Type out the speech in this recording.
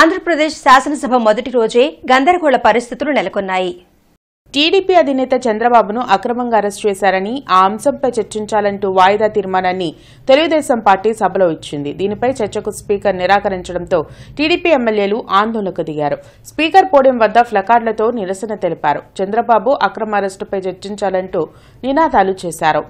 ఆంధ్రప్రదేశ్ శాసనసభ మొదటి రోజే గందరగోళ పరిస్థితులు నెలకొన్నాయి టీడీపీ అధినేత చంద్రబాబును అక్రమంగా అరెస్ట్ చేశారని ఆ అంశంపై చర్చించాలంటూ వాయిదా తీర్మానాన్ని తెలుగుదేశం పార్టీ సభలో ఇచ్చింది దీనిపై చర్చకు స్పీకర్ నిరాకరించడంతో టీడీపీ ఎమ్మెల్యేలు ఆందోళనకు దిగారు స్పీకర్ పోడియం వద్ద ఫ్లకార్డులతో నిరసన తెలిపారు చంద్రబాబు అక్రమ అరెస్టుపై చర్చించాలంటూ నినాదాలు చేశారు